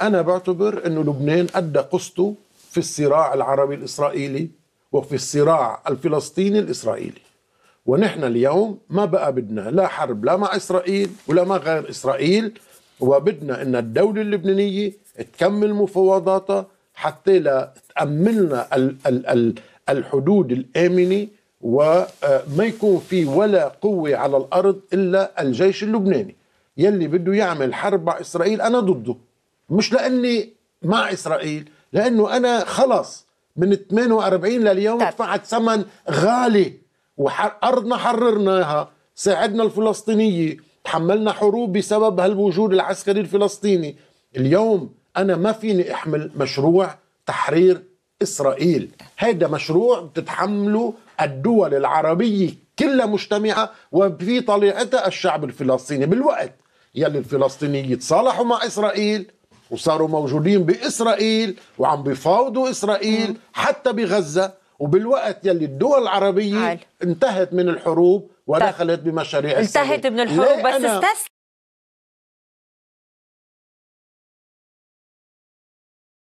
أنا بعتبر أنه لبنان أدى قصته في الصراع العربي الإسرائيلي وفي الصراع الفلسطيني الإسرائيلي ونحن اليوم ما بقى بدنا لا حرب لا مع إسرائيل ولا مع غير إسرائيل وبدنا أن الدولة اللبنانية تكمل مفاوضاتها حتى لا تأمن لنا الحدود الآمنة وما آه، يكون في ولا قوة على الأرض إلا الجيش اللبناني يلي بده يعمل حرب مع إسرائيل أنا ضده مش لاني مع اسرائيل لانه انا خلص من 48 لليوم دفعت طيب. ثمن غالي وارضنا حررناها ساعدنا الفلسطينيه تحملنا حروب بسبب هالوجود العسكري الفلسطيني اليوم انا ما فيني احمل مشروع تحرير اسرائيل هذا مشروع بتتحمله الدول العربيه كلها مجتمعه وفي طليعتها الشعب الفلسطيني بالوقت يلي الفلسطينيين يتصالحوا مع اسرائيل وصاروا موجودين بإسرائيل وعم بيفاوضوا إسرائيل حتى بغزة وبالوقت يلي الدول العربية عال. انتهت من الحروب ودخلت بمشاريع انتهت من الحروب بس استسلمت